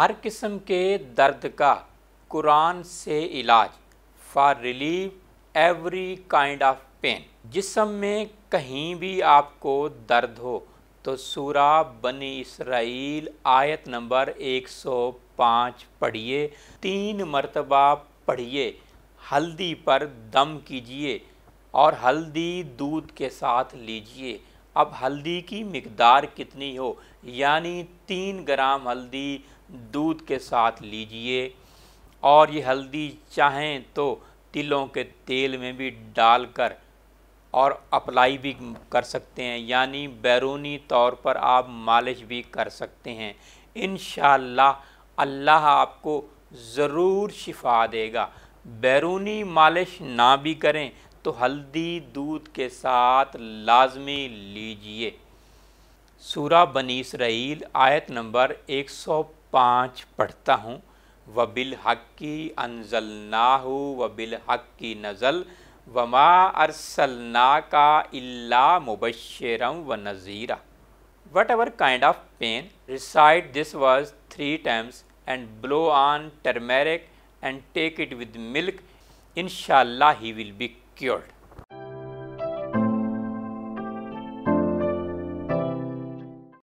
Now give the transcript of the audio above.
ہر قسم کے درد کا قرآن سے علاج for relief every kind of pain جسم میں کہیں بھی آپ کو درد ہو تو سورہ بنی اسرائیل آیت نمبر ایک سو پانچ پڑھیے تین مرتبہ پڑھیے ہلدی پر دم کیجئے اور ہلدی دودھ کے ساتھ لیجئے اب ہلدی کی مقدار کتنی ہو یعنی تین گرام ہلدی دودھ کے ساتھ لیجئے اور یہ ہلدی چاہیں تو تلوں کے تیل میں بھی ڈال کر اور اپلائی بھی کر سکتے ہیں یعنی بیرونی طور پر آپ مالش بھی کر سکتے ہیں انشاءاللہ اللہ آپ کو ضرور شفا دے گا بیرونی مالش نہ بھی کریں تو ہلدی دودھ کے ساتھ لازمی لیجئے سورہ بنی اسرائیل آیت نمبر ایک سو پانچ پڑھتا ہوں وَبِالْحَقِّ کی انزل نَزَلْ وَمَا و بالحق کی نزل Whatever kind of کا اللہ مبشرم و three what and kind of pain and this was three times and blow on turmeric and with milk inshallah he will be cured.